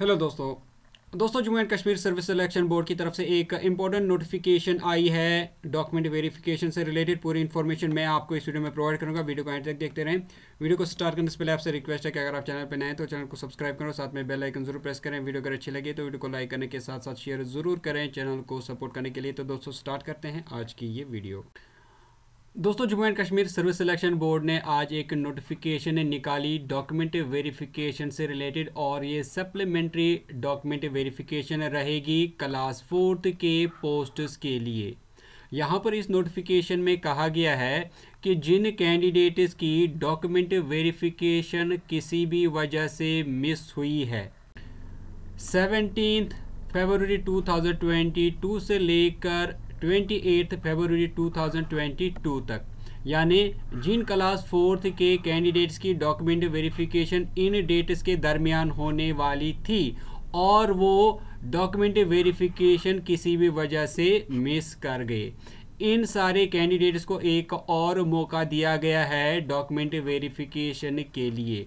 hello दोस्तों दोस्तों Jammu and Kashmir service selection board की तरफ से एक इंपॉर्टेंट नोटिफिकेशन आई है डॉक्यूमेंट वेरिफिकेशन से रिलेटेड पूरी इन्फॉर्मेशन मैं आपको इस वीडियो में प्रोवाइड करूंगा वीडियो को एंड तक देखते रहें वीडियो को स्टार्ट करने से पहले आपसे रिक्वेस्ट है कि अगर आप चैनल पर नए तो चैनल को सब्सक्राइब करो साथ में बेल आइकन जरूर प्रेस करें वीडियो अगर अच्छी लगे तो वीडियो को लाइक करने के साथ साथ शेयर जरूर करें चैनल को सपोर्ट करने के लिए तो दोस्तों स्टार्ट करते हैं आज की ये वीडियो दोस्तों Jammu and Kashmir service selection board ने आज एक नोटिफिकेशन निकाली डॉक्यूमेंट वेरिफिकेशन से रिलेटेड और ये सप्लीमेंट्री डॉक्यूमेंट वेरिफिकेशन रहेगी क्लास फोर्थ के पोस्ट्स के लिए यहाँ पर इस नोटिफिकेशन में कहा गया है कि जिन कैंडिडेट्स की डॉक्यूमेंट वेरिफिकेशन किसी भी वजह से मिस हुई है सेवनटीन फेबर टू से लेकर ट्वेंटी फरवरी फेबररी 2022 तक यानी जिन क्लास फोर्थ के कैंडिडेट्स की डॉक्यूमेंट वेरिफिकेशन इन डेट्स के दरमियान होने वाली थी और वो डॉक्यूमेंट वेरिफिकेशन किसी भी वजह से मिस कर गए इन सारे कैंडिडेट्स को एक और मौका दिया गया है डॉक्यूमेंट वेरिफिकेशन के लिए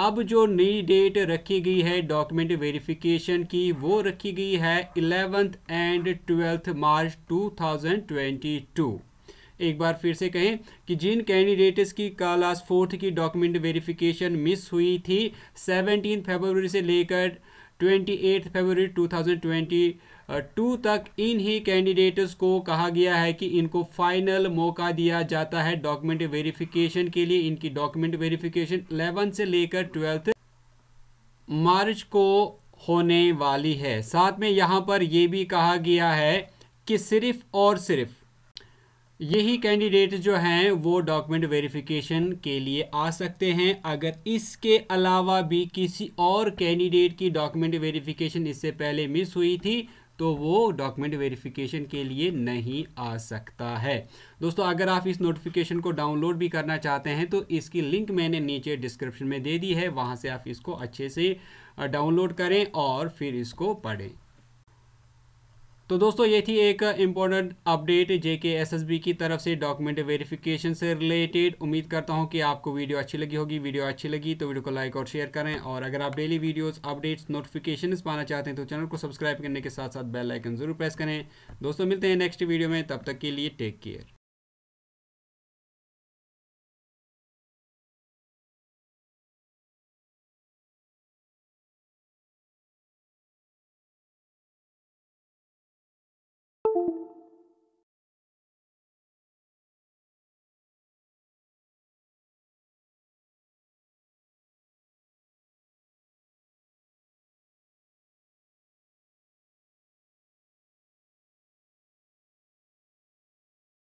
अब जो नई डेट रखी गई है डॉक्यूमेंट वेरिफिकेशन की वो रखी गई है इलेवेंथ एंड ट्वेल्थ मार्च 2022 एक बार फिर से कहें कि जिन कैंडिडेट्स की क्लास फोर्थ की डॉक्यूमेंट वेरिफिकेशन मिस हुई थी सेवनटीन फरवरी से लेकर ट्वेंटी एट फरवरी 2022 तक इन ही कैंडिडेट्स को कहा गया है कि इनको फाइनल मौका दिया जाता है डॉक्यूमेंट वेरिफिकेशन के लिए इनकी डॉक्यूमेंट वेरिफिकेशन 11 से लेकर 12 मार्च को होने वाली है साथ में यहां पर यह भी कहा गया है कि सिर्फ और सिर्फ यही कैंडिडेट जो हैं वो डॉक्यूमेंट वेरिफिकेशन के लिए आ सकते हैं अगर इसके अलावा भी किसी और कैंडिडेट की डॉक्यूमेंट वेरिफिकेशन इससे पहले मिस हुई थी तो वो डॉक्यूमेंट वेरिफिकेशन के लिए नहीं आ सकता है दोस्तों अगर आप इस नोटिफिकेशन को डाउनलोड भी करना चाहते हैं तो इसकी लिंक मैंने नीचे डिस्क्रिप्शन में दे दी है वहाँ से आप इसको अच्छे से डाउनलोड करें और फिर इसको पढ़ें तो दोस्तों ये थी एक इम्पोर्टेंट अपडेट जे के एस एस बी की तरफ से डॉक्यूमेंट वेरिफिकेशन से रिलेटेड उम्मीद करता हूँ कि आपको वीडियो अच्छी लगी होगी वीडियो अच्छी लगी तो वीडियो को लाइक और शेयर करें और अगर आप डेली वीडियोस अपडेट्स नोटिफिकेशन पाना चाहते हैं तो चैनल को सब्सक्राइब करने के साथ साथ बेलाइकन जरूर प्रेस करें दोस्तों मिलते हैं नेक्स्ट वीडियो में तब तक के लिए टेक केयर